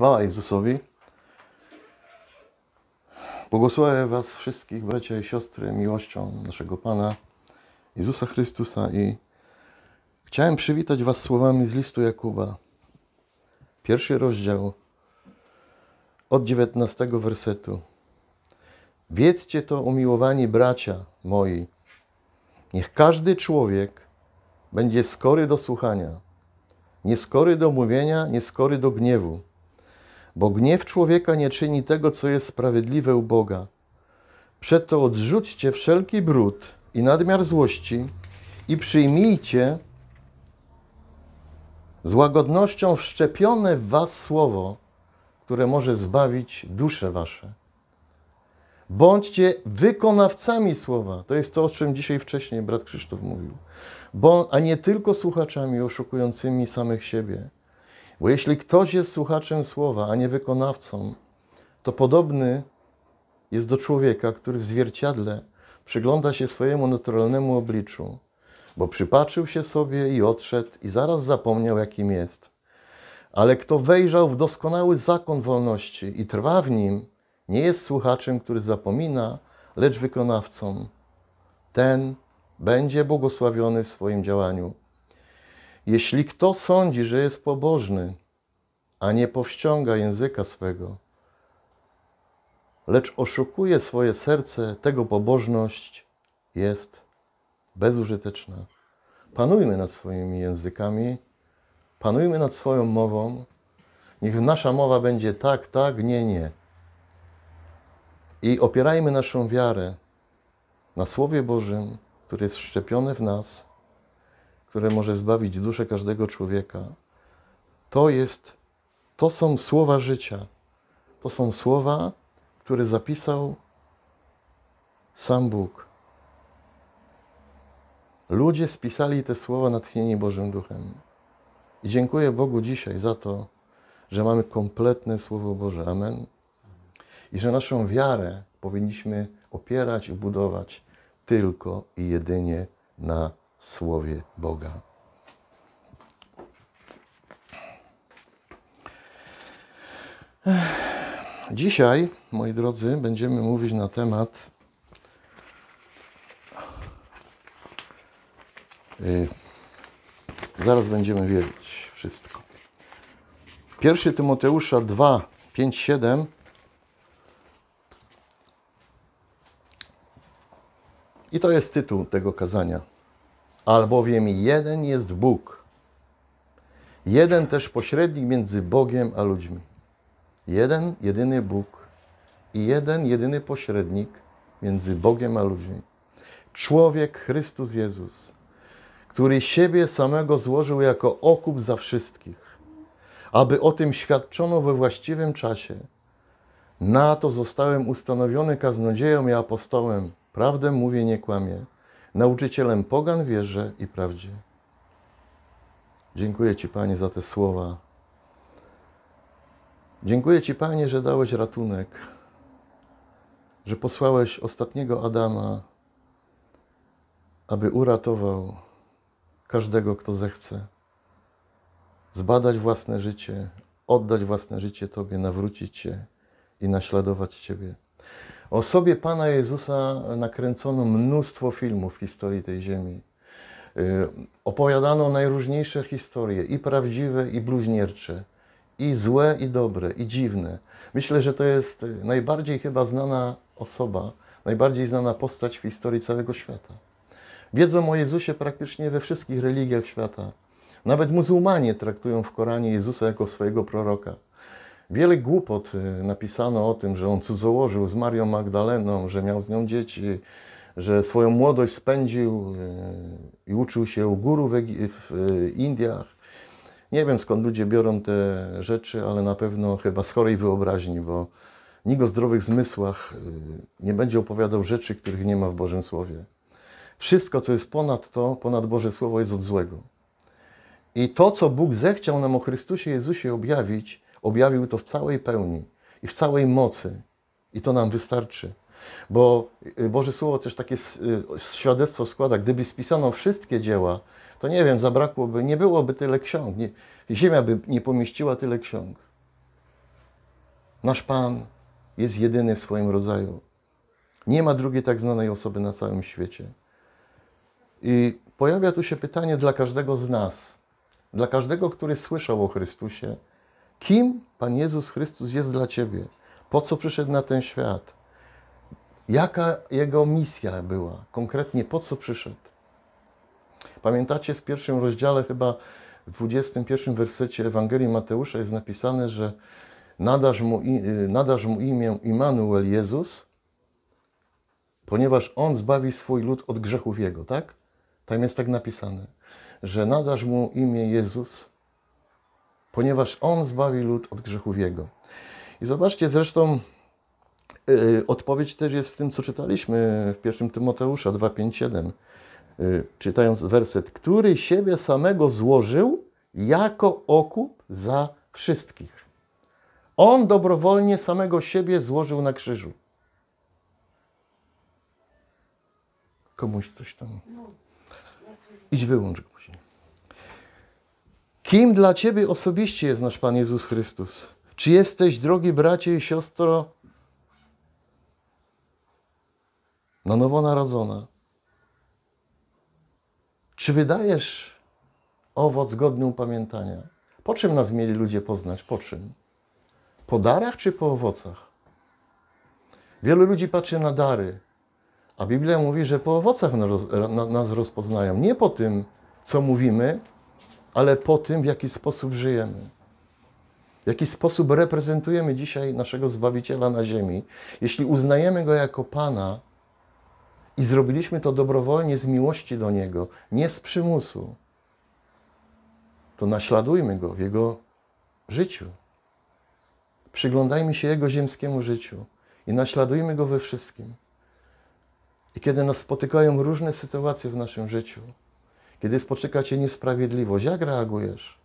Chwała Jezusowi. Błogosławię Was wszystkich, bracia i siostry, miłością naszego Pana Jezusa Chrystusa i chciałem przywitać Was słowami z listu Jakuba. Pierwszy rozdział od 19 wersetu. Wiedzcie to, umiłowani bracia moi. Niech każdy człowiek będzie skory do słuchania, nieskory do mówienia, nieskory do gniewu bo gniew człowieka nie czyni tego, co jest sprawiedliwe u Boga. Przeto odrzućcie wszelki brud i nadmiar złości i przyjmijcie z łagodnością wszczepione w was słowo, które może zbawić dusze wasze. Bądźcie wykonawcami słowa. To jest to, o czym dzisiaj wcześniej brat Krzysztof mówił. Bo, a nie tylko słuchaczami oszukującymi samych siebie. Bo jeśli ktoś jest słuchaczem słowa, a nie wykonawcą, to podobny jest do człowieka, który w zwierciadle przygląda się swojemu naturalnemu obliczu, bo przypatrzył się sobie i odszedł i zaraz zapomniał, jakim jest. Ale kto wejrzał w doskonały zakon wolności i trwa w nim, nie jest słuchaczem, który zapomina, lecz wykonawcą. Ten będzie błogosławiony w swoim działaniu. Jeśli kto sądzi, że jest pobożny, a nie powściąga języka swego, lecz oszukuje swoje serce, tego pobożność jest bezużyteczna. Panujmy nad swoimi językami, panujmy nad swoją mową. Niech nasza mowa będzie tak, tak, nie, nie. I opierajmy naszą wiarę na Słowie Bożym, które jest wszczepione w nas które może zbawić duszę każdego człowieka, to jest, to są słowa życia. To są słowa, które zapisał sam Bóg. Ludzie spisali te słowa natchnieni Bożym Duchem. I dziękuję Bogu dzisiaj za to, że mamy kompletne Słowo Boże. Amen. I że naszą wiarę powinniśmy opierać i budować tylko i jedynie na Słowie Boga. Dzisiaj, moi drodzy, będziemy mówić na temat y, zaraz będziemy wiedzieć wszystko. 1 Tymoteusza 2, 5, 7 I to jest tytuł tego kazania albowiem jeden jest Bóg. Jeden też pośrednik między Bogiem a ludźmi. Jeden, jedyny Bóg i jeden, jedyny pośrednik między Bogiem a ludźmi. Człowiek Chrystus Jezus, który siebie samego złożył jako okup za wszystkich, aby o tym świadczono we właściwym czasie. Na to zostałem ustanowiony kaznodzieją i apostołem. Prawdę mówię, nie kłamię nauczycielem pogan wierze i prawdzie. Dziękuję Ci, Panie, za te słowa. Dziękuję Ci, Panie, że dałeś ratunek, że posłałeś ostatniego Adama, aby uratował każdego, kto zechce zbadać własne życie, oddać własne życie Tobie, nawrócić się i naśladować Ciebie. O sobie Pana Jezusa nakręcono mnóstwo filmów w historii tej ziemi. Y, opowiadano najróżniejsze historie, i prawdziwe, i bluźniercze, i złe, i dobre, i dziwne. Myślę, że to jest najbardziej chyba znana osoba, najbardziej znana postać w historii całego świata. Wiedzą o Jezusie praktycznie we wszystkich religiach świata. Nawet muzułmanie traktują w Koranie Jezusa jako swojego proroka. Wiele głupot y, napisano o tym, że on cudzołożył z Marią Magdaleną, że miał z nią dzieci, że swoją młodość spędził y, i uczył się u guru w, w y, Indiach. Nie wiem skąd ludzie biorą te rzeczy, ale na pewno chyba z chorej wyobraźni, bo nikt o zdrowych zmysłach nie będzie opowiadał rzeczy, których nie ma w Bożym Słowie. Wszystko, co jest ponad to, ponad Boże Słowo, jest od złego. I to, co Bóg zechciał nam o Chrystusie Jezusie objawić, objawił to w całej pełni i w całej mocy. I to nam wystarczy. Bo y, Boże Słowo też takie y, świadectwo składa, gdyby spisano wszystkie dzieła, to nie wiem, zabrakłoby, nie byłoby tyle ksiąg. Nie, ziemia by nie pomieściła tyle ksiąg. Nasz Pan jest jedyny w swoim rodzaju. Nie ma drugiej tak znanej osoby na całym świecie. I pojawia tu się pytanie dla każdego z nas, dla każdego, który słyszał o Chrystusie, kim Pan Jezus Chrystus jest dla Ciebie, po co przyszedł na ten świat, jaka Jego misja była, konkretnie po co przyszedł. Pamiętacie w pierwszym rozdziale, chyba w 21 wersecie Ewangelii Mateusza jest napisane, że nadasz mu, y, nadasz mu imię Immanuel Jezus, ponieważ On zbawi swój lud od grzechów Jego, tak? Tam jest tak napisane, że nadasz mu imię Jezus, ponieważ On zbawi lud od grzechów Jego. I zobaczcie, zresztą yy, odpowiedź też jest w tym, co czytaliśmy w 1 Tymoteusza 2,5-7, yy, czytając werset, który siebie samego złożył jako okup za wszystkich. On dobrowolnie samego siebie złożył na krzyżu. Komuś coś tam. Idź wyłącz go. Kim dla Ciebie osobiście jest nasz Pan Jezus Chrystus? Czy jesteś, drogi bracie i siostro, na nowo narodzona? Czy wydajesz owoc godny upamiętania? Po czym nas mieli ludzie poznać? Po czym? Po darach czy po owocach? Wielu ludzi patrzy na dary, a Biblia mówi, że po owocach nas rozpoznają. Nie po tym, co mówimy, ale po tym, w jaki sposób żyjemy. W jaki sposób reprezentujemy dzisiaj naszego Zbawiciela na ziemi. Jeśli uznajemy Go jako Pana i zrobiliśmy to dobrowolnie z miłości do Niego, nie z przymusu, to naśladujmy Go w Jego życiu. Przyglądajmy się Jego ziemskiemu życiu i naśladujmy Go we wszystkim. I kiedy nas spotykają różne sytuacje w naszym życiu, kiedy spotyka Cię niesprawiedliwość, jak reagujesz?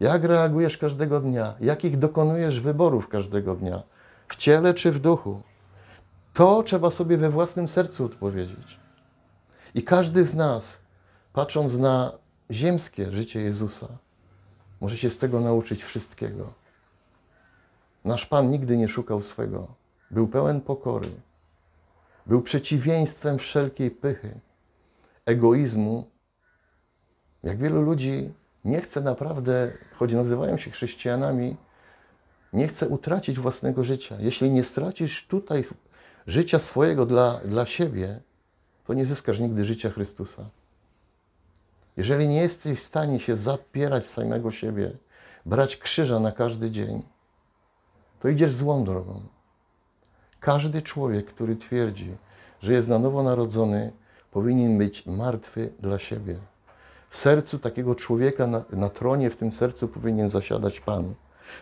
Jak reagujesz każdego dnia? Jakich dokonujesz wyborów każdego dnia? W ciele czy w duchu? To trzeba sobie we własnym sercu odpowiedzieć. I każdy z nas, patrząc na ziemskie życie Jezusa, może się z tego nauczyć wszystkiego. Nasz Pan nigdy nie szukał swego. Był pełen pokory. Był przeciwieństwem wszelkiej pychy, egoizmu jak wielu ludzi nie chce naprawdę, choć nazywają się chrześcijanami, nie chce utracić własnego życia. Jeśli nie stracisz tutaj życia swojego dla, dla siebie, to nie zyskasz nigdy życia Chrystusa. Jeżeli nie jesteś w stanie się zapierać samego siebie, brać krzyża na każdy dzień, to idziesz złą drogą. Każdy człowiek, który twierdzi, że jest na nowo narodzony, powinien być martwy dla siebie. W sercu takiego człowieka na, na tronie, w tym sercu powinien zasiadać Pan.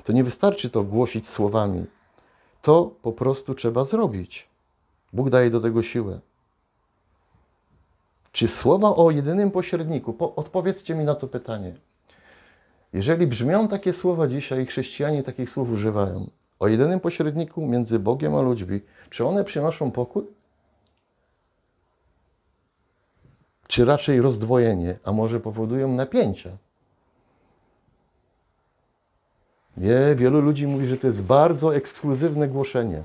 To nie wystarczy to głosić słowami. To po prostu trzeba zrobić. Bóg daje do tego siłę. Czy słowa o jedynym pośredniku? Po, odpowiedzcie mi na to pytanie. Jeżeli brzmią takie słowa dzisiaj, chrześcijanie takich słów używają, o jedynym pośredniku między Bogiem a ludźmi, czy one przynoszą pokój? czy raczej rozdwojenie, a może powodują napięcia. Wie, wielu ludzi mówi, że to jest bardzo ekskluzywne głoszenie.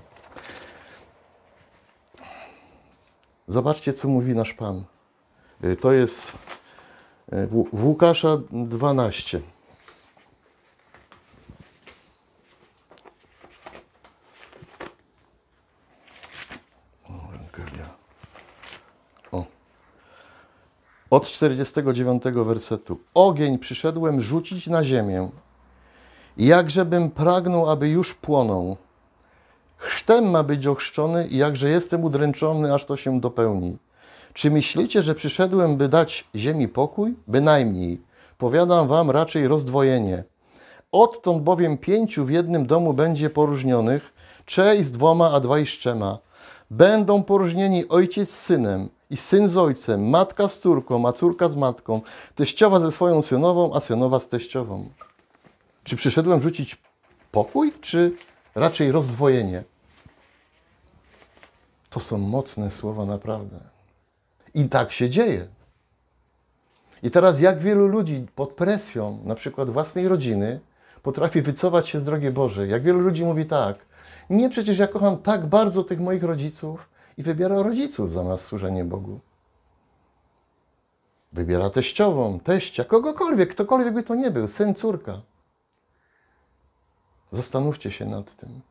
Zobaczcie, co mówi nasz Pan. Y, to jest y, w Łukasza 12. od 49 wersetu. Ogień przyszedłem rzucić na ziemię. Jakżebym pragnął, aby już płonął. Chrztem ma być ochrzczony i jakże jestem udręczony, aż to się dopełni. Czy myślicie, że przyszedłem, by dać ziemi pokój? Bynajmniej. Powiadam wam raczej rozdwojenie. Odtąd bowiem pięciu w jednym domu będzie poróżnionych, trzej z dwoma, a dwaj z trzema. Będą poróżnieni ojciec z synem, i syn z ojcem, matka z córką, a córka z matką, teściowa ze swoją synową, a synowa z teściową. Czy przyszedłem rzucić pokój, czy raczej rozdwojenie? To są mocne słowa naprawdę. I tak się dzieje. I teraz jak wielu ludzi pod presją na przykład własnej rodziny potrafi wycofać się z drogi Bożej. Jak wielu ludzi mówi tak, nie przecież ja kocham tak bardzo tych moich rodziców, i wybiera rodziców zamiast służenia Bogu. Wybiera teściową, teścia, kogokolwiek, ktokolwiek by to nie był, syn, córka. Zastanówcie się nad tym.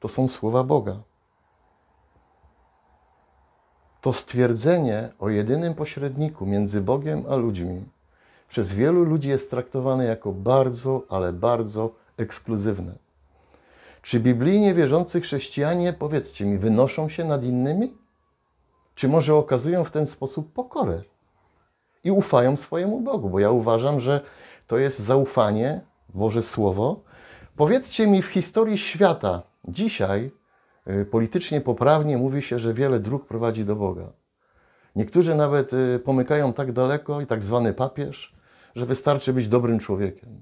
To są słowa Boga. To stwierdzenie o jedynym pośredniku między Bogiem a ludźmi przez wielu ludzi jest traktowane jako bardzo, ale bardzo ekskluzywne. Czy biblijnie wierzący chrześcijanie, powiedzcie mi, wynoszą się nad innymi? Czy może okazują w ten sposób pokorę i ufają swojemu Bogu? Bo ja uważam, że to jest zaufanie, Boże Słowo. Powiedzcie mi, w historii świata dzisiaj y, politycznie poprawnie mówi się, że wiele dróg prowadzi do Boga. Niektórzy nawet y, pomykają tak daleko i tak zwany papież, że wystarczy być dobrym człowiekiem.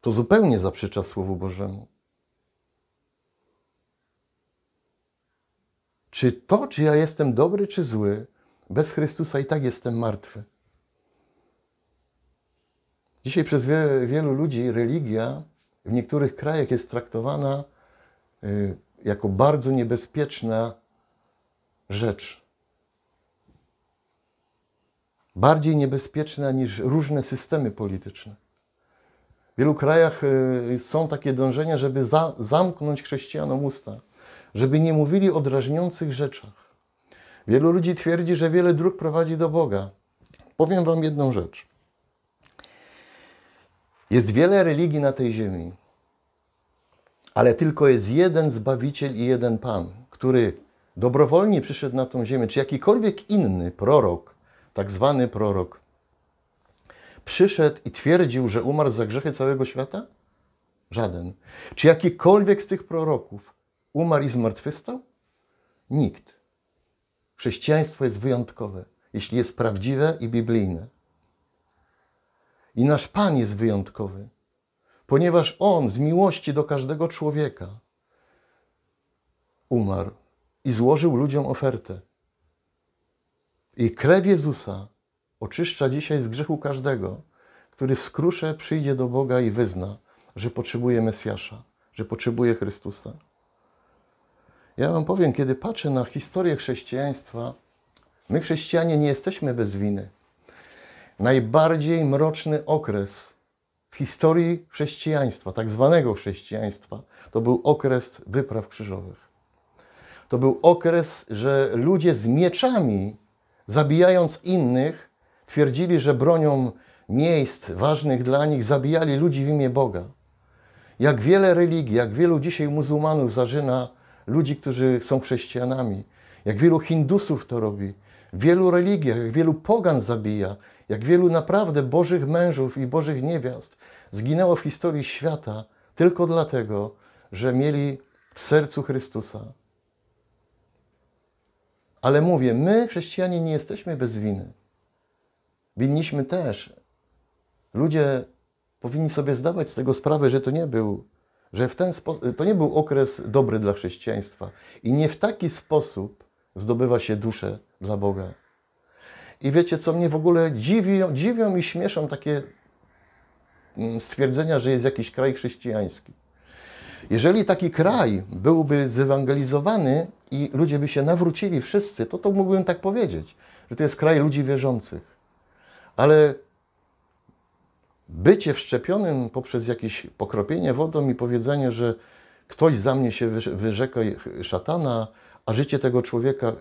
To zupełnie zaprzecza Słowu Bożemu. czy to, czy ja jestem dobry, czy zły, bez Chrystusa i tak jestem martwy. Dzisiaj przez wie, wielu ludzi religia w niektórych krajach jest traktowana y, jako bardzo niebezpieczna rzecz. Bardziej niebezpieczna niż różne systemy polityczne. W wielu krajach y, są takie dążenia, żeby za, zamknąć chrześcijanom usta żeby nie mówili o drażniących rzeczach. Wielu ludzi twierdzi, że wiele dróg prowadzi do Boga. Powiem Wam jedną rzecz. Jest wiele religii na tej ziemi, ale tylko jest jeden Zbawiciel i jeden Pan, który dobrowolnie przyszedł na tą ziemię, czy jakikolwiek inny prorok, tak zwany prorok, przyszedł i twierdził, że umarł za grzechy całego świata? Żaden. Czy jakikolwiek z tych proroków umarł i zmartwychwstał? Nikt. Chrześcijaństwo jest wyjątkowe, jeśli jest prawdziwe i biblijne. I nasz Pan jest wyjątkowy, ponieważ On z miłości do każdego człowieka umarł i złożył ludziom ofertę. I krew Jezusa oczyszcza dzisiaj z grzechu każdego, który w skrusze przyjdzie do Boga i wyzna, że potrzebuje Mesjasza, że potrzebuje Chrystusa. Ja Wam powiem, kiedy patrzę na historię chrześcijaństwa, my chrześcijanie nie jesteśmy bez winy. Najbardziej mroczny okres w historii chrześcijaństwa, tak zwanego chrześcijaństwa, to był okres wypraw krzyżowych. To był okres, że ludzie z mieczami, zabijając innych, twierdzili, że bronią miejsc ważnych dla nich, zabijali ludzi w imię Boga. Jak wiele religii, jak wielu dzisiaj muzułmanów zarzyna ludzi, którzy są chrześcijanami. Jak wielu Hindusów to robi, w wielu religiach, jak wielu pogan zabija, jak wielu naprawdę bożych mężów i bożych niewiast zginęło w historii świata tylko dlatego, że mieli w sercu Chrystusa. Ale mówię, my, chrześcijanie, nie jesteśmy bez winy. Winniśmy też. Ludzie powinni sobie zdawać z tego sprawę, że to nie był że w ten spo... to nie był okres dobry dla chrześcijaństwa i nie w taki sposób zdobywa się duszę dla Boga. I wiecie, co mnie w ogóle dziwi, dziwią i śmieszą takie mm, stwierdzenia, że jest jakiś kraj chrześcijański. Jeżeli taki kraj byłby zewangelizowany i ludzie by się nawrócili wszyscy, to to mógłbym tak powiedzieć, że to jest kraj ludzi wierzących. Ale bycie wszczepionym poprzez jakieś pokropienie wodą i powiedzenie, że ktoś za mnie się wyrzeka szatana, a życie tego człowieka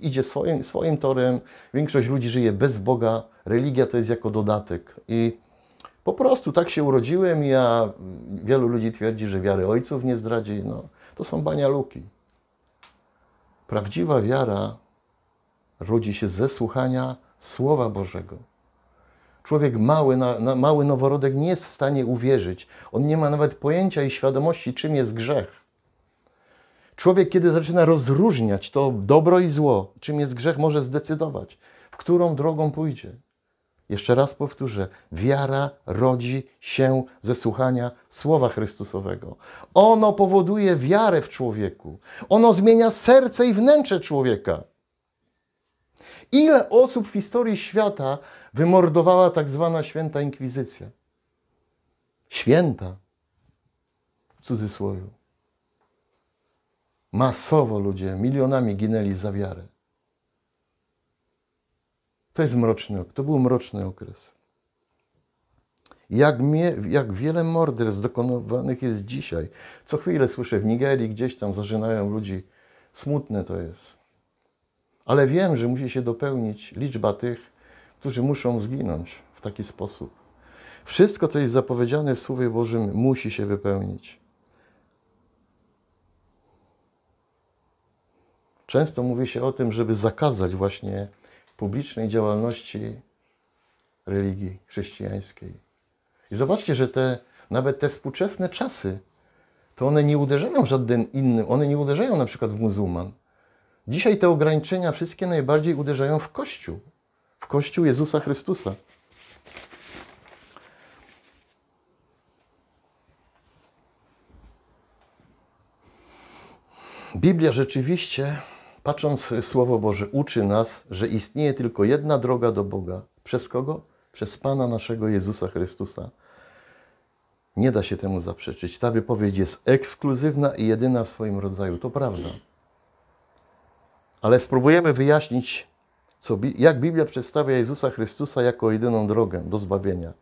idzie swoim, swoim torem. Większość ludzi żyje bez Boga, religia to jest jako dodatek. I po prostu tak się urodziłem, ja mm, wielu ludzi twierdzi, że wiary ojców nie zdradzi. No, to są banialuki. Prawdziwa wiara rodzi się ze słuchania Słowa Bożego. Człowiek mały, na, na, mały noworodek nie jest w stanie uwierzyć. On nie ma nawet pojęcia i świadomości, czym jest grzech. Człowiek, kiedy zaczyna rozróżniać to dobro i zło, czym jest grzech, może zdecydować, w którą drogą pójdzie. Jeszcze raz powtórzę: wiara rodzi się ze słuchania słowa Chrystusowego. Ono powoduje wiarę w człowieku, ono zmienia serce i wnętrze człowieka. Ile osób w historii świata wymordowała tak zwana święta inkwizycja? Święta, w cudzysłowie. Masowo ludzie, milionami ginęli za wiarę. To jest mroczny, okres. to był mroczny okres. Jak, jak wiele morderstw dokonywanych jest dzisiaj. Co chwilę słyszę w Nigerii, gdzieś tam zażynają ludzi. Smutne to jest. Ale wiem, że musi się dopełnić liczba tych, którzy muszą zginąć w taki sposób. Wszystko, co jest zapowiedziane w Słowie Bożym, musi się wypełnić. Często mówi się o tym, żeby zakazać właśnie publicznej działalności religii chrześcijańskiej. I zobaczcie, że te, nawet te współczesne czasy, to one nie uderzają w żaden inny, one nie uderzają na przykład w muzułman. Dzisiaj te ograniczenia wszystkie najbardziej uderzają w Kościół, w Kościół Jezusa Chrystusa. Biblia rzeczywiście, patrząc w Słowo Boże, uczy nas, że istnieje tylko jedna droga do Boga. Przez kogo? Przez Pana naszego Jezusa Chrystusa. Nie da się temu zaprzeczyć. Ta wypowiedź jest ekskluzywna i jedyna w swoim rodzaju. To prawda ale spróbujemy wyjaśnić, co, jak Biblia przedstawia Jezusa Chrystusa jako jedyną drogę do zbawienia,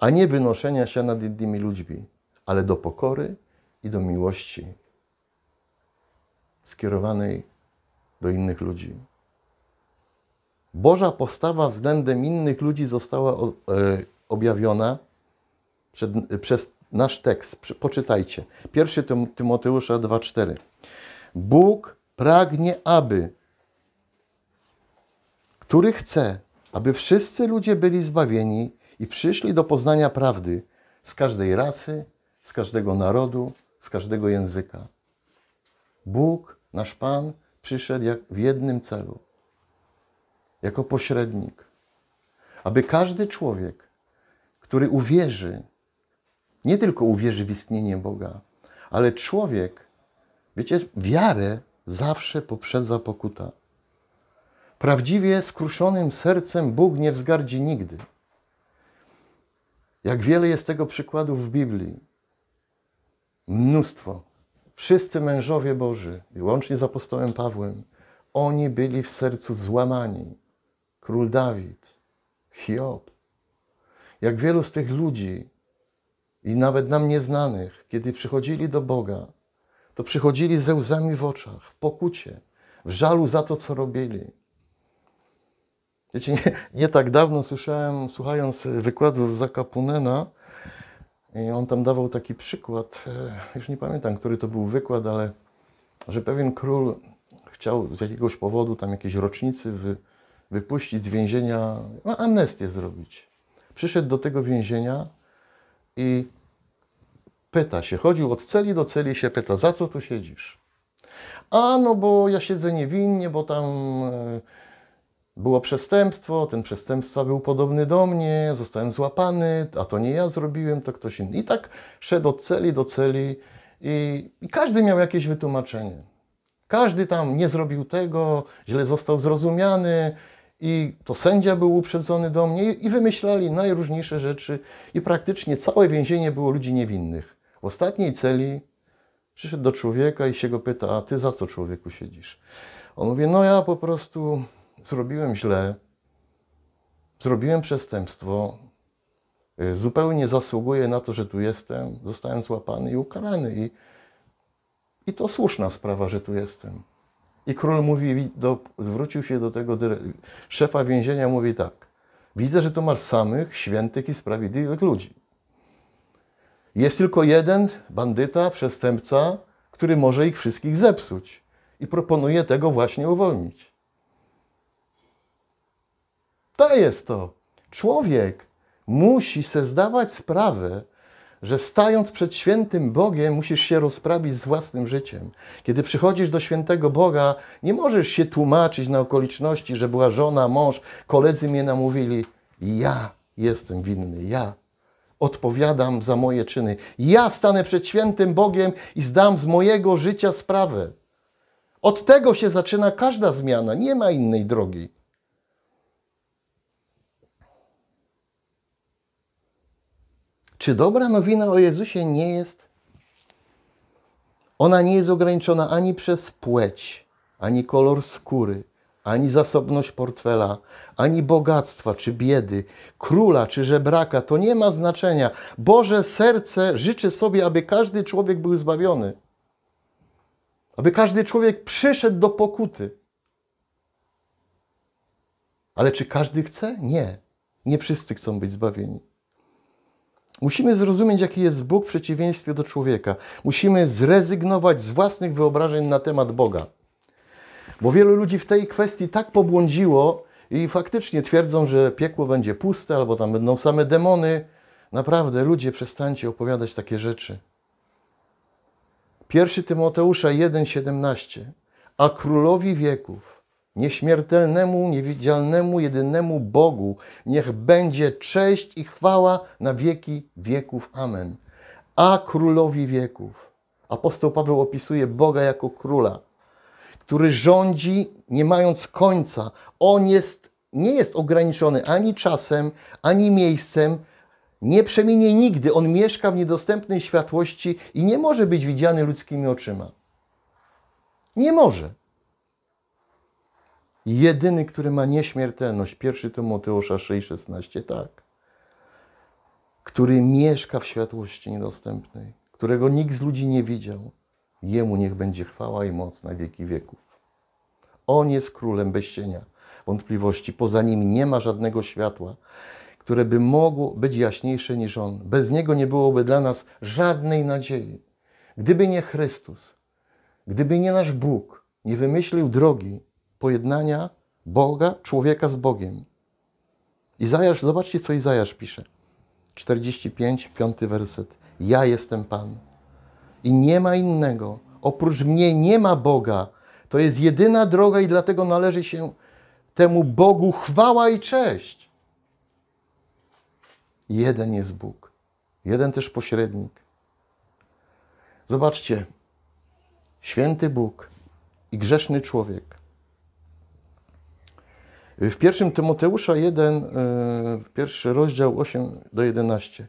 a nie wynoszenia się nad innymi ludźmi, ale do pokory i do miłości skierowanej do innych ludzi. Boża postawa względem innych ludzi została e, objawiona przed, przez nasz tekst. Poczytajcie. 1 Tymoteusza 2,4. Bóg pragnie, aby który chce, aby wszyscy ludzie byli zbawieni i przyszli do poznania prawdy z każdej rasy, z każdego narodu, z każdego języka. Bóg, nasz Pan, przyszedł w jednym celu jako pośrednik, aby każdy człowiek, który uwierzy, nie tylko uwierzy w istnienie Boga, ale człowiek, wiecie, wiarę zawsze poprzedza pokuta. Prawdziwie skruszonym sercem Bóg nie wzgardzi nigdy. Jak wiele jest tego przykładów w Biblii. Mnóstwo. Wszyscy mężowie Boży, łącznie z apostołem Pawłem, oni byli w sercu złamani. Król Dawid, Hiob. Jak wielu z tych ludzi i nawet nam nieznanych, kiedy przychodzili do Boga, to przychodzili ze łzami w oczach, w pokucie, w żalu za to, co robili. Wiecie, nie, nie, tak dawno słyszałem, słuchając wykładów Zaka Punena, i on tam dawał taki przykład, e, już nie pamiętam, który to był wykład, ale że pewien król chciał z jakiegoś powodu, tam jakiejś rocznicy wy, wypuścić z więzienia, no, amnestię zrobić. Przyszedł do tego więzienia i pyta się, chodził od celi do celi się pyta, za co tu siedzisz? A no bo ja siedzę niewinnie, bo tam... E, było przestępstwo, ten przestępstwa był podobny do mnie, zostałem złapany, a to nie ja zrobiłem, to ktoś inny. I tak szedł od celi do celi i, i każdy miał jakieś wytłumaczenie. Każdy tam nie zrobił tego, źle został zrozumiany, i to sędzia był uprzedzony do mnie i wymyślali najróżniejsze rzeczy i praktycznie całe więzienie było ludzi niewinnych. W ostatniej celi przyszedł do człowieka i się go pyta, a ty za co człowieku siedzisz? On mówi, no ja po prostu zrobiłem źle, zrobiłem przestępstwo, y, zupełnie zasługuję na to, że tu jestem, zostałem złapany i ukarany. I, i to słuszna sprawa, że tu jestem. I król mówi, do, zwrócił się do tego szefa więzienia, mówi tak. Widzę, że tu masz samych świętych i sprawiedliwych ludzi. Jest tylko jeden bandyta, przestępca, który może ich wszystkich zepsuć. I proponuje tego właśnie uwolnić. To jest to. Człowiek musi se zdawać sprawę, że stając przed świętym Bogiem, musisz się rozprawić z własnym życiem. Kiedy przychodzisz do świętego Boga, nie możesz się tłumaczyć na okoliczności, że była żona, mąż, koledzy mnie namówili. Ja jestem winny, ja odpowiadam za moje czyny. Ja stanę przed świętym Bogiem i zdam z mojego życia sprawę. Od tego się zaczyna każda zmiana, nie ma innej drogi. Czy dobra nowina o Jezusie nie jest? Ona nie jest ograniczona ani przez płeć, ani kolor skóry, ani zasobność portfela, ani bogactwa czy biedy, króla czy żebraka. To nie ma znaczenia. Boże serce życzy sobie, aby każdy człowiek był zbawiony, aby każdy człowiek przyszedł do pokuty. Ale czy każdy chce? Nie. Nie wszyscy chcą być zbawieni. Musimy zrozumieć, jaki jest Bóg w przeciwieństwie do człowieka. Musimy zrezygnować z własnych wyobrażeń na temat Boga. Bo wielu ludzi w tej kwestii tak pobłądziło i faktycznie twierdzą, że piekło będzie puste albo tam będą same demony. Naprawdę, ludzie, przestańcie opowiadać takie rzeczy. 1 Tymoteusza 1,17 A królowi wieków Nieśmiertelnemu, niewidzialnemu, jedynemu Bogu niech będzie cześć i chwała na wieki wieków. Amen. A królowi wieków. Apostoł Paweł opisuje Boga jako króla, który rządzi nie mając końca. On jest, nie jest ograniczony ani czasem, ani miejscem, nie przeminie nigdy. On mieszka w niedostępnej światłości i nie może być widziany ludzkimi oczyma. Nie może. Jedyny, który ma nieśmiertelność, pierwszy Tymoteusza 6,16, tak. Który mieszka w światłości niedostępnej, którego nikt z ludzi nie widział. Jemu niech będzie chwała i moc na wieki wieków. On jest królem bez cienia wątpliwości. Poza nim nie ma żadnego światła, które by mogło być jaśniejsze niż on. Bez niego nie byłoby dla nas żadnej nadziei. Gdyby nie Chrystus, gdyby nie nasz Bóg nie wymyślił drogi, pojednania Boga, człowieka z Bogiem. Izajasz, zobaczcie, co Izajasz pisze. 45, 5 werset. Ja jestem Pan i nie ma innego. Oprócz mnie nie ma Boga. To jest jedyna droga i dlatego należy się temu Bogu chwała i cześć. Jeden jest Bóg. Jeden też pośrednik. Zobaczcie. Święty Bóg i grzeszny człowiek w pierwszym Tymoteusza 1, e, pierwszy rozdział 8 do 11.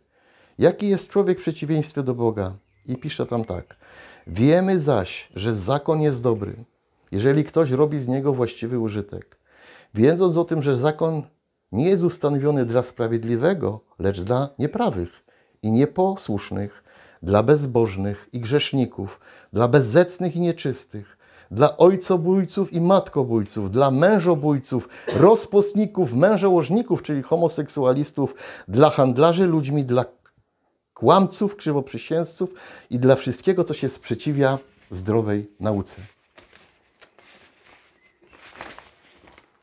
Jaki jest człowiek w przeciwieństwie do Boga? I pisze tam tak. Wiemy zaś, że zakon jest dobry, jeżeli ktoś robi z niego właściwy użytek. Wiedząc o tym, że zakon nie jest ustanowiony dla sprawiedliwego, lecz dla nieprawych i nieposłusznych, dla bezbożnych i grzeszników, dla bezzecnych i nieczystych, dla ojcobójców i matkobójców, dla mężobójców, rozpostników, mężołożników, czyli homoseksualistów, dla handlarzy ludźmi, dla kłamców, krzywoprzysięzców i dla wszystkiego, co się sprzeciwia zdrowej nauce.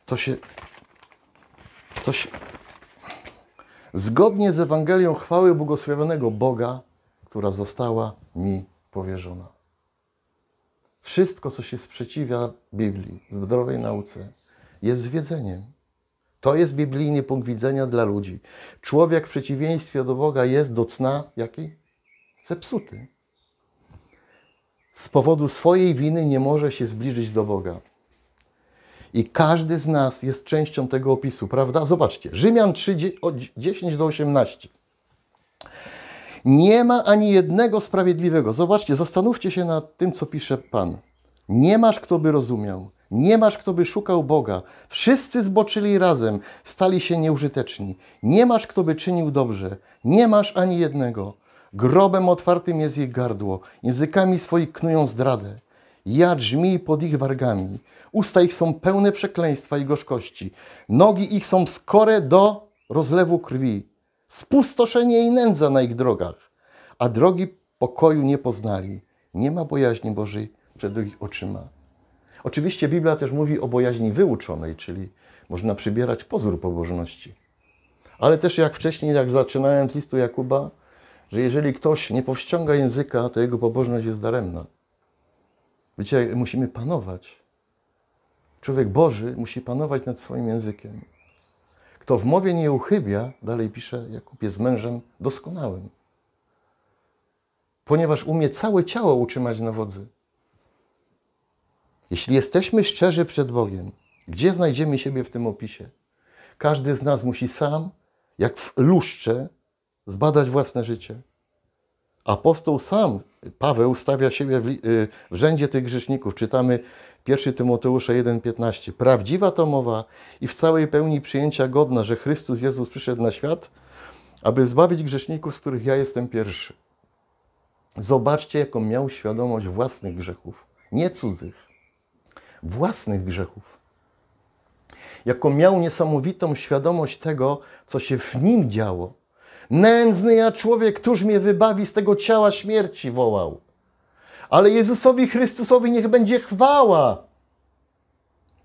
To się, to się zgodnie z Ewangelią chwały błogosławionego Boga, która została mi powierzona. Wszystko, co się sprzeciwia Biblii, zdrowej nauce, jest zwiedzeniem. To jest biblijny punkt widzenia dla ludzi. Człowiek w przeciwieństwie do Boga jest do cna jaki? Zepsuty. Z powodu swojej winy nie może się zbliżyć do Boga. I każdy z nas jest częścią tego opisu, prawda? Zobaczcie, Rzymian 3, 10 do 18. Nie ma ani jednego sprawiedliwego. Zobaczcie, zastanówcie się nad tym, co pisze Pan. Nie masz, kto by rozumiał. Nie masz, kto by szukał Boga. Wszyscy zboczyli razem, stali się nieużyteczni. Nie masz, kto by czynił dobrze. Nie masz ani jednego. Grobem otwartym jest ich gardło. Językami swoich knują zdradę. Ja drzmi pod ich wargami. Usta ich są pełne przekleństwa i gorzkości. Nogi ich są skore do rozlewu krwi. Spustoszenie i nędza na ich drogach, a drogi pokoju nie poznali. Nie ma bojaźni Bożej przed ich oczyma. Oczywiście Biblia też mówi o bojaźni wyuczonej, czyli można przybierać pozór pobożności. Ale też jak wcześniej, jak zaczynając listu Jakuba, że jeżeli ktoś nie powściąga języka, to jego pobożność jest daremna. Wiecie, musimy panować. Człowiek Boży musi panować nad swoim językiem. Kto w mowie nie uchybia, dalej pisze Jakub, jest mężem doskonałym. Ponieważ umie całe ciało utrzymać na wodzy. Jeśli jesteśmy szczerzy przed Bogiem, gdzie znajdziemy siebie w tym opisie? Każdy z nas musi sam, jak w luszcze, zbadać własne życie apostoł sam, Paweł, stawia siebie w, y, w rzędzie tych grzeszników. Czytamy 1 Tymoteusza 1,15. Prawdziwa to mowa i w całej pełni przyjęcia godna, że Chrystus Jezus przyszedł na świat, aby zbawić grzeszników, z których ja jestem pierwszy. Zobaczcie, jaką miał świadomość własnych grzechów, nie cudzych, własnych grzechów. Jaką miał niesamowitą świadomość tego, co się w nim działo, Nędzny ja człowiek, któż mnie wybawi z tego ciała śmierci? wołał. Ale Jezusowi Chrystusowi niech będzie chwała,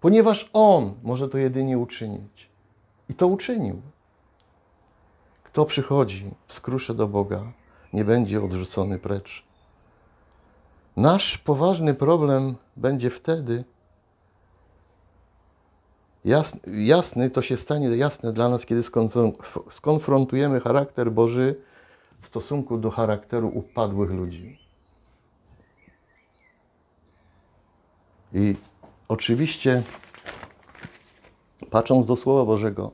ponieważ On może to jedynie uczynić. I to uczynił. Kto przychodzi w skrusze do Boga, nie będzie odrzucony precz. Nasz poważny problem będzie wtedy, Jasny, jasny to się stanie jasne dla nas, kiedy skonfrontujemy charakter Boży w stosunku do charakteru upadłych ludzi. I oczywiście, patrząc do Słowa Bożego,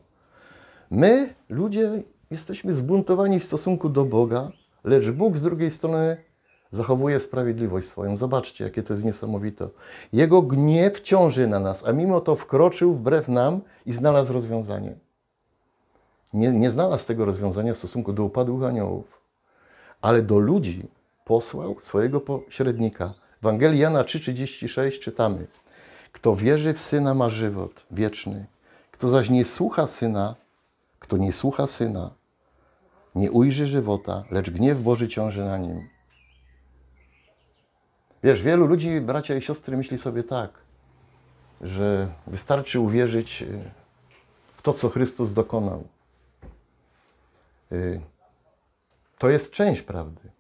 my, ludzie, jesteśmy zbuntowani w stosunku do Boga, lecz Bóg z drugiej strony zachowuje sprawiedliwość swoją. Zobaczcie, jakie to jest niesamowite. Jego gniew ciąży na nas, a mimo to wkroczył wbrew nam i znalazł rozwiązanie. Nie, nie znalazł tego rozwiązania w stosunku do upadłych aniołów, ale do ludzi posłał swojego pośrednika. W Ewangelii Jana 3,36 czytamy: Kto wierzy w syna, ma żywot wieczny. Kto zaś nie słucha syna, kto nie słucha syna, nie ujrzy żywota, lecz gniew Boży ciąży na nim. Wiesz, wielu ludzi, bracia i siostry, myśli sobie tak, że wystarczy uwierzyć y, w to, co Chrystus dokonał. Y, to jest część prawdy.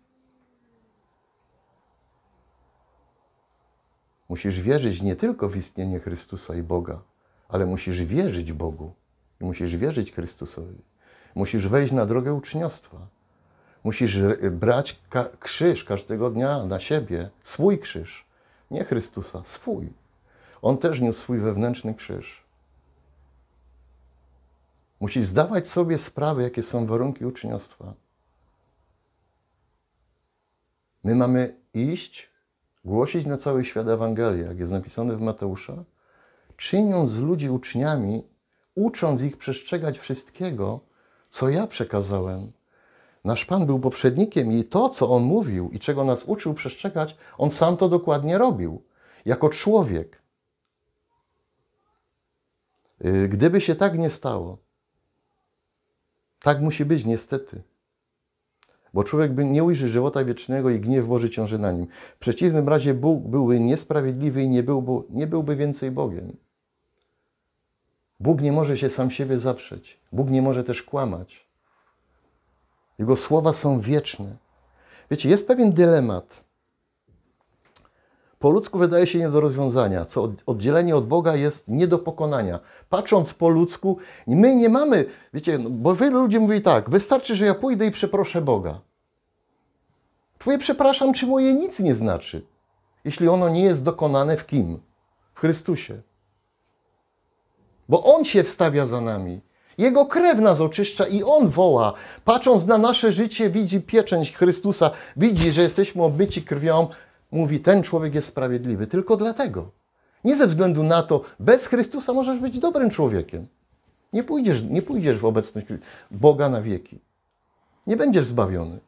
Musisz wierzyć nie tylko w istnienie Chrystusa i Boga, ale musisz wierzyć Bogu i musisz wierzyć Chrystusowi. Musisz wejść na drogę uczniostwa. Musisz brać ka krzyż każdego dnia na siebie, swój krzyż, nie Chrystusa, swój. On też niósł swój wewnętrzny krzyż. Musisz zdawać sobie sprawę, jakie są warunki uczniostwa. My mamy iść, głosić na cały świat Ewangelię, jak jest napisane w Mateusza, czyniąc ludzi uczniami, ucząc ich przestrzegać wszystkiego, co ja przekazałem. Nasz Pan był poprzednikiem i to, co On mówił i czego nas uczył przestrzegać, On sam to dokładnie robił, jako człowiek. Y, gdyby się tak nie stało, tak musi być niestety, bo człowiek nie ujrzy żywota wiecznego i gniew Boży ciąży na nim. W przeciwnym razie Bóg byłby niesprawiedliwy i nie byłby, nie byłby więcej Bogiem. Bóg nie może się sam siebie zaprzeć. Bóg nie może też kłamać. Jego słowa są wieczne. Wiecie, jest pewien dylemat. Po ludzku wydaje się nie do rozwiązania, co oddzielenie od Boga jest nie do pokonania. Patrząc po ludzku, my nie mamy, wiecie, no, bo wielu ludzi mówi tak, wystarczy, że ja pójdę i przeproszę Boga. Twoje przepraszam czy moje nic nie znaczy, jeśli ono nie jest dokonane w kim? W Chrystusie. Bo On się wstawia za nami. Jego krew nas oczyszcza i On woła. Patrząc na nasze życie, widzi pieczęć Chrystusa, widzi, że jesteśmy obyci krwią. Mówi, ten człowiek jest sprawiedliwy tylko dlatego. Nie ze względu na to, bez Chrystusa możesz być dobrym człowiekiem. Nie pójdziesz, nie pójdziesz w obecność Boga na wieki. Nie będziesz zbawiony.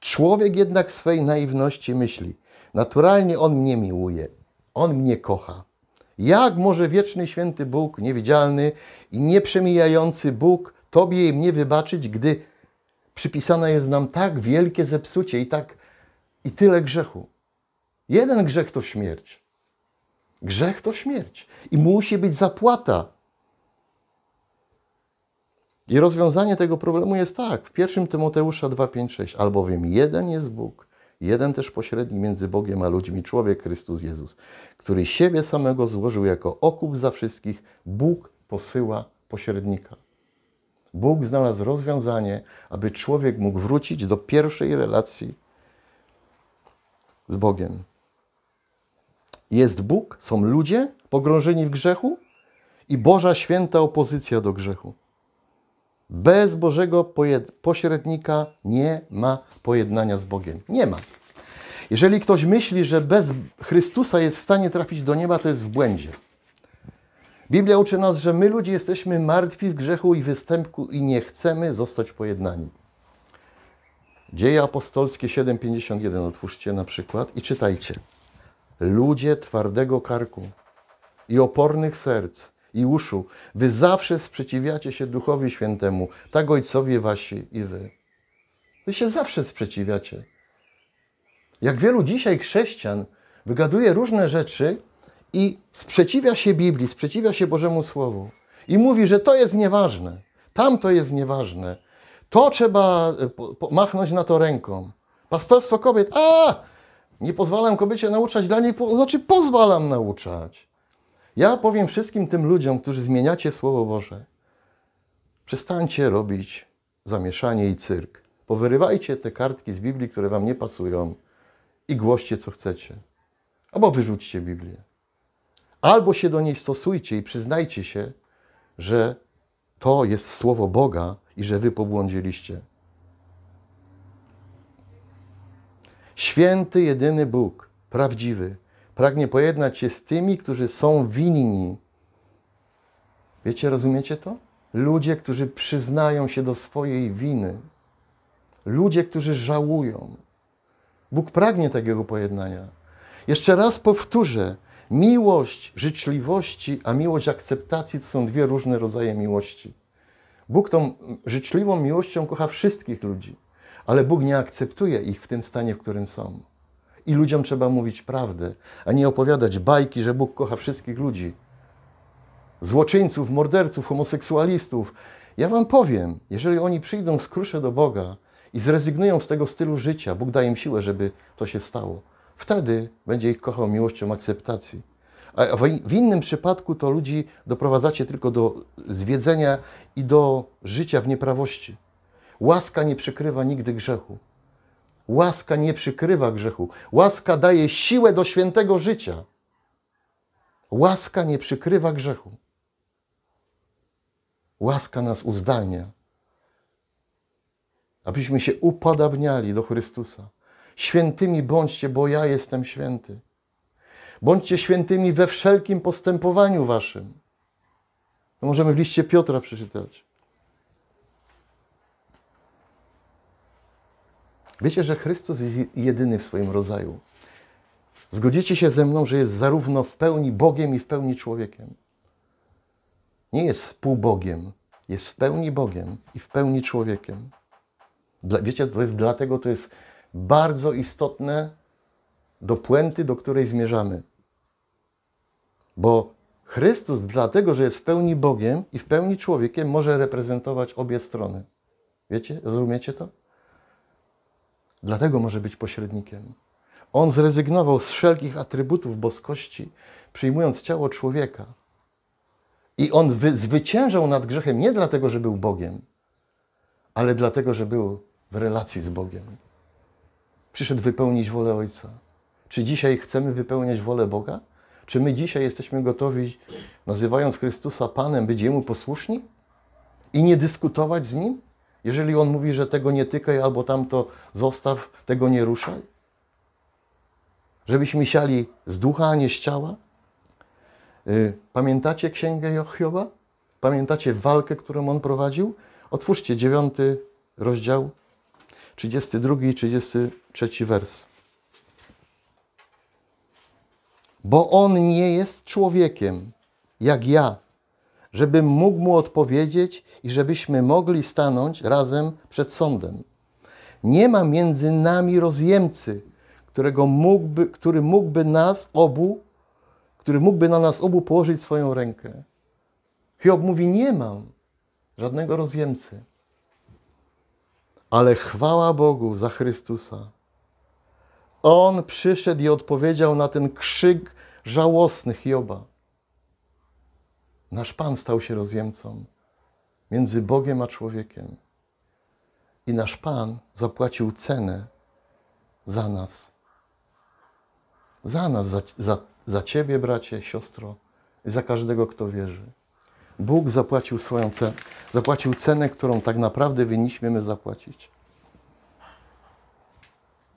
Człowiek jednak swej naiwności myśli. Naturalnie on mnie miłuje, on mnie kocha. Jak może wieczny święty Bóg, niewidzialny i nieprzemijający Bóg Tobie i mnie wybaczyć, gdy przypisane jest nam tak wielkie zepsucie i tak i tyle grzechu? Jeden grzech to śmierć. Grzech to śmierć i musi być zapłata. I rozwiązanie tego problemu jest tak, w 1 Tymoteusza 6. albowiem jeden jest Bóg, jeden też pośrednik między Bogiem a ludźmi, człowiek Chrystus Jezus, który siebie samego złożył jako okup za wszystkich, Bóg posyła pośrednika. Bóg znalazł rozwiązanie, aby człowiek mógł wrócić do pierwszej relacji z Bogiem. Jest Bóg, są ludzie pogrążeni w grzechu i Boża święta opozycja do grzechu. Bez Bożego pośrednika nie ma pojednania z Bogiem. Nie ma. Jeżeli ktoś myśli, że bez Chrystusa jest w stanie trafić do nieba, to jest w błędzie. Biblia uczy nas, że my ludzie jesteśmy martwi w grzechu i występku i nie chcemy zostać pojednani. Dzieje apostolskie 7,51 otwórzcie na przykład i czytajcie. Ludzie twardego karku i opornych serc i uszu. Wy zawsze sprzeciwiacie się Duchowi Świętemu, tak ojcowie wasi i wy. Wy się zawsze sprzeciwiacie. Jak wielu dzisiaj chrześcijan wygaduje różne rzeczy i sprzeciwia się Biblii, sprzeciwia się Bożemu Słowu i mówi, że to jest nieważne, tamto jest nieważne, to trzeba e, machnąć na to ręką. Pastorstwo kobiet, a nie pozwalam kobiecie nauczać dla niej, po, znaczy pozwalam nauczać. Ja powiem wszystkim tym ludziom, którzy zmieniacie Słowo Boże, przestańcie robić zamieszanie i cyrk. Powyrywajcie te kartki z Biblii, które wam nie pasują i głoście, co chcecie. Albo wyrzućcie Biblię. Albo się do niej stosujcie i przyznajcie się, że to jest Słowo Boga i że wy pobłądziliście. Święty, jedyny Bóg, prawdziwy, Pragnie pojednać się z tymi, którzy są winni. Wiecie, rozumiecie to? Ludzie, którzy przyznają się do swojej winy. Ludzie, którzy żałują. Bóg pragnie takiego pojednania. Jeszcze raz powtórzę: miłość życzliwości, a miłość akceptacji to są dwie różne rodzaje miłości. Bóg tą życzliwą miłością kocha wszystkich ludzi, ale Bóg nie akceptuje ich w tym stanie, w którym są. I ludziom trzeba mówić prawdę, a nie opowiadać bajki, że Bóg kocha wszystkich ludzi. Złoczyńców, morderców, homoseksualistów. Ja wam powiem, jeżeli oni przyjdą w skrusze do Boga i zrezygnują z tego stylu życia, Bóg daje im siłę, żeby to się stało. Wtedy będzie ich kochał miłością akceptacji. A w innym przypadku to ludzi doprowadzacie tylko do zwiedzenia i do życia w nieprawości. Łaska nie przykrywa nigdy grzechu. Łaska nie przykrywa grzechu. Łaska daje siłę do świętego życia. Łaska nie przykrywa grzechu. Łaska nas uzdalnia, abyśmy się upodabniali do Chrystusa. Świętymi bądźcie, bo ja jestem święty. Bądźcie świętymi we wszelkim postępowaniu waszym. To możemy w liście Piotra przeczytać. Wiecie, że Chrystus jest jedyny w swoim rodzaju. Zgodzicie się ze mną, że jest zarówno w pełni Bogiem i w pełni człowiekiem. Nie jest półbogiem, jest w pełni Bogiem i w pełni człowiekiem. Dla, wiecie, to jest dlatego to jest bardzo istotne do puenty, do której zmierzamy. Bo Chrystus, dlatego że jest w pełni Bogiem i w pełni człowiekiem, może reprezentować obie strony. Wiecie, zrozumiecie to? Dlatego może być pośrednikiem. On zrezygnował z wszelkich atrybutów boskości, przyjmując ciało człowieka. I on wy- zwyciężał nad grzechem nie dlatego, że był Bogiem, ale dlatego, że był w relacji z Bogiem. Przyszedł wypełnić wolę Ojca. Czy dzisiaj chcemy wypełniać wolę Boga? Czy my dzisiaj jesteśmy gotowi, nazywając Chrystusa Panem, być Jemu posłuszni i nie dyskutować z Nim? Jeżeli on mówi, że tego nie tykaj albo tamto zostaw, tego nie ruszaj? Żebyśmy siali z ducha, a nie z ciała? Y, pamiętacie księgę Jochioba? Pamiętacie walkę, którą on prowadził? Otwórzcie dziewiąty rozdział, 32 i 33 wers. Bo on nie jest człowiekiem, jak ja, żebym mógł mu odpowiedzieć i żebyśmy mogli stanąć razem przed sądem. Nie ma między nami rozjemcy, którego mógłby, który mógłby nas obu, który mógłby na nas obu położyć swoją rękę. Hiob mówi: Nie mam żadnego rozjemcy. Ale chwała Bogu za Chrystusa. On przyszedł i odpowiedział na ten krzyk żałosny Hioba. Nasz Pan stał się rozjemcą między Bogiem a człowiekiem. I nasz Pan zapłacił cenę za nas. Za nas, za, za, za Ciebie, bracie, siostro, i za każdego, kto wierzy. Bóg zapłacił swoją cenę, zapłacił cenę, którą tak naprawdę winniśmy my zapłacić.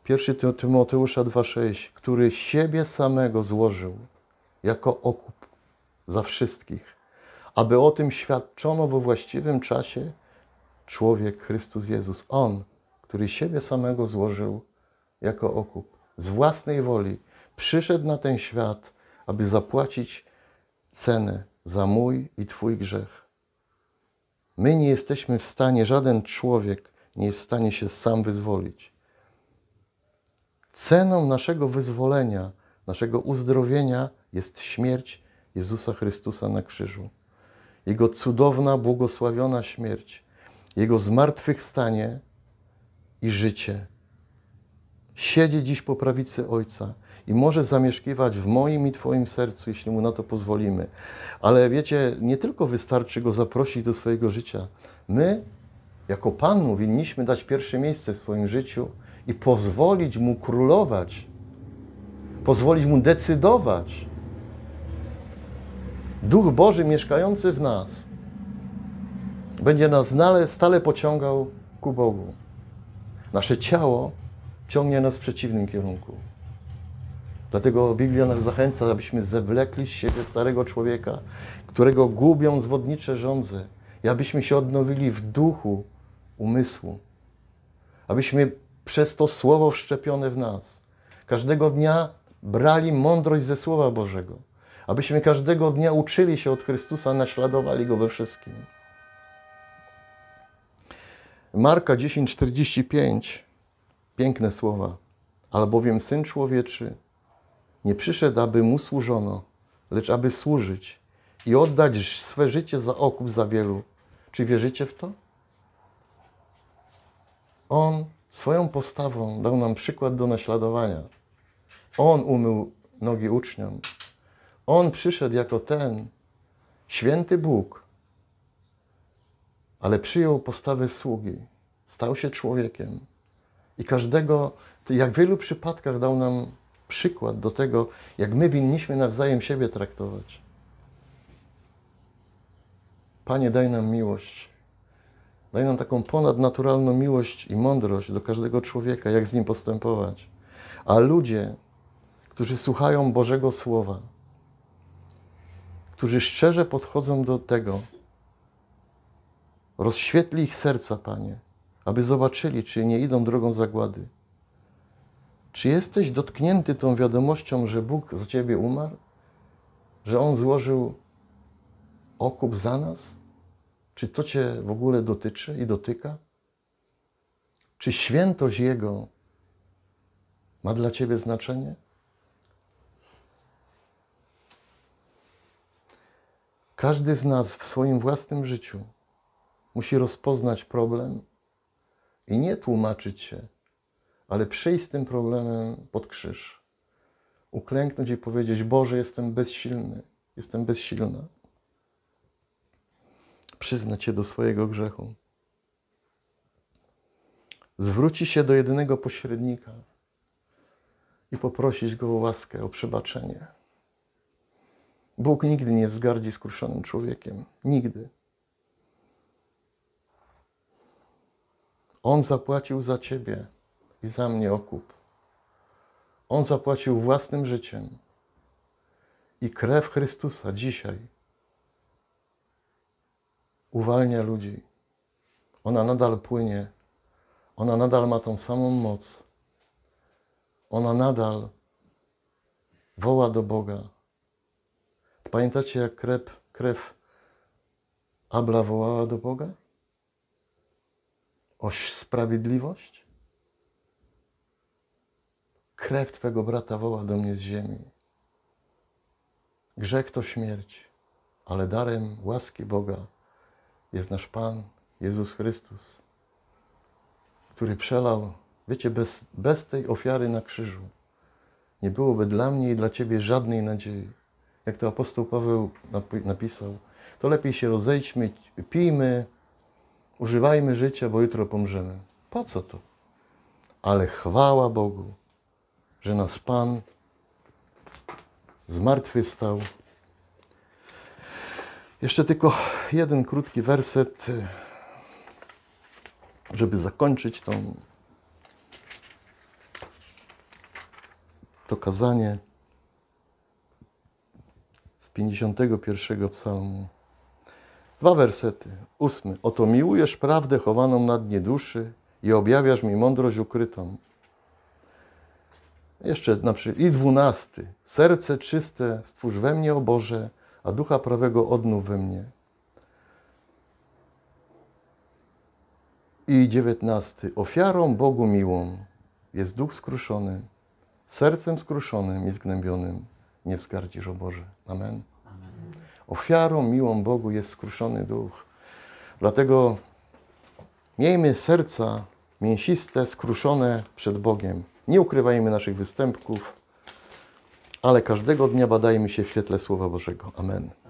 1 Tymoteusza 2,6, który siebie samego złożył jako okup za wszystkich aby o tym świadczono we właściwym czasie człowiek Chrystus Jezus, On, który siebie samego złożył jako okup, z własnej woli przyszedł na ten świat, aby zapłacić cenę za mój i Twój grzech. My nie jesteśmy w stanie, żaden człowiek nie jest w stanie się sam wyzwolić. Ceną naszego wyzwolenia, naszego uzdrowienia jest śmierć Jezusa Chrystusa na krzyżu. Jego cudowna, błogosławiona śmierć, Jego zmartwychwstanie i życie. Siedzi dziś po prawicy Ojca i może zamieszkiwać w moim i Twoim sercu, jeśli Mu na to pozwolimy. Ale wiecie, nie tylko wystarczy Go zaprosić do swojego życia. My, jako Panu, winniśmy dać pierwsze miejsce w swoim życiu i pozwolić Mu królować, pozwolić Mu decydować Duch Boży mieszkający w nas będzie nas stale pociągał ku Bogu. Nasze ciało ciągnie nas w przeciwnym kierunku. Dlatego Biblia nas zachęca, abyśmy zewlekli z siebie starego człowieka, którego gubią zwodnicze żądze, i abyśmy się odnowili w duchu umysłu. Abyśmy przez to słowo wszczepione w nas każdego dnia brali mądrość ze Słowa Bożego abyśmy każdego dnia uczyli się od Chrystusa, naśladowali Go we wszystkim. Marka 10:45. Piękne słowa. Albowiem syn człowieczy nie przyszedł, aby mu służono, lecz aby służyć i oddać swe życie za okup za wielu. Czy wierzycie w to? On swoją postawą dał nam przykład do naśladowania. On umył nogi uczniom, on przyszedł jako ten święty Bóg, ale przyjął postawę sługi, stał się człowiekiem i każdego, jak w wielu przypadkach dał nam przykład do tego, jak my winniśmy nawzajem siebie traktować. Panie, daj nam miłość. Daj nam taką ponadnaturalną miłość i mądrość do każdego człowieka, jak z nim postępować. A ludzie, którzy słuchają Bożego Słowa, którzy szczerze podchodzą do tego. Rozświetli ich serca, Panie, aby zobaczyli, czy nie idą drogą zagłady. Czy jesteś dotknięty tą wiadomością, że Bóg za Ciebie umarł? Że On złożył okup za nas? Czy to Cię w ogóle dotyczy i dotyka? Czy świętość Jego ma dla Ciebie znaczenie? Każdy z nas w swoim własnym życiu musi rozpoznać problem i nie tłumaczyć się, ale przyjść z tym problemem pod krzyż. Uklęknąć i powiedzieć: Boże, jestem bezsilny, jestem bezsilna. Przyznać się do swojego grzechu. Zwróci się do jedynego pośrednika i poprosić go o łaskę, o przebaczenie. Bóg nigdy nie wzgardzi skruszonym człowiekiem. Nigdy. On zapłacił za ciebie i za mnie okup. On zapłacił własnym życiem. I krew Chrystusa dzisiaj uwalnia ludzi. Ona nadal płynie. Ona nadal ma tą samą moc. Ona nadal woła do Boga. Pamiętacie, jak krew, krew Abla wołała do Boga? O sprawiedliwość? Krew Twego brata woła do mnie z ziemi. Grzech to śmierć, ale darem łaski Boga jest nasz Pan Jezus Chrystus, który przelał, wiecie, bez, bez tej ofiary na krzyżu nie byłoby dla mnie i dla Ciebie żadnej nadziei jak to apostoł Paweł napisał, to lepiej się rozejdźmy, pijmy, używajmy życia, bo jutro pomrzemy. Po co to? Ale chwała Bogu, że nas Pan zmartwychwstał. Jeszcze tylko jeden krótki werset, żeby zakończyć tą, to kazanie. 51 psalmu. Dwa wersety. Ósmy. Oto miłujesz prawdę chowaną na dnie duszy i objawiasz mi mądrość ukrytą. Jeszcze na przykład. I dwunasty. Serce czyste stwórz we mnie, o Boże, a ducha prawego odnów we mnie. I dziewiętnasty. Ofiarą Bogu miłą jest duch skruszony, sercem skruszonym i zgnębionym nie wzgardzisz, o Boże. Amen. Amen. Ofiarą miłą Bogu jest skruszony duch. Dlatego miejmy serca mięsiste, skruszone przed Bogiem. Nie ukrywajmy naszych występków, ale każdego dnia badajmy się w świetle Słowa Bożego. Amen.